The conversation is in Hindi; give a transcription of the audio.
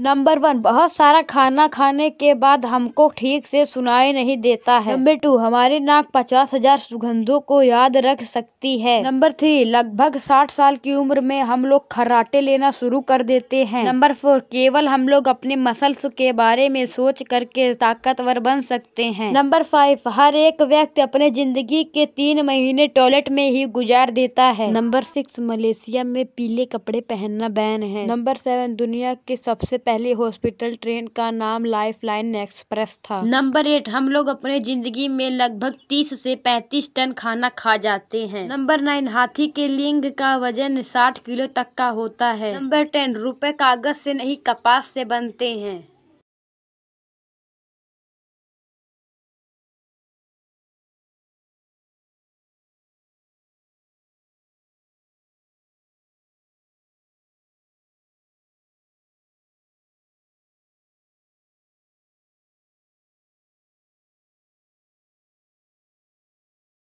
नंबर वन बहुत सारा खाना खाने के बाद हमको ठीक से सुनाई नहीं देता है नंबर टू हमारी नाक पचास हजार सुगंधों को याद रख सकती है नंबर थ्री लगभग साठ साल की उम्र में हम लोग खराटे लेना शुरू कर देते हैं नंबर फोर केवल हम लोग अपने मसल्स के बारे में सोच करके ताकतवर बन सकते हैं नंबर फाइव हर एक व्यक्ति अपने जिंदगी के तीन महीने टॉयलेट में ही गुजार देता है नंबर सिक्स मलेशिया में पीले कपड़े पहनना बैन है नंबर सेवन दुनिया के सबसे पहली हॉस्पिटल ट्रेन का नाम लाइफलाइन एक्सप्रेस था नंबर एट हम लोग अपने जिंदगी में लगभग तीस से पैंतीस टन खाना खा जाते हैं नंबर नाइन हाथी के लिंग का वजन साठ किलो तक का होता है नंबर टेन रुपए कागज से नहीं कपास से बनते हैं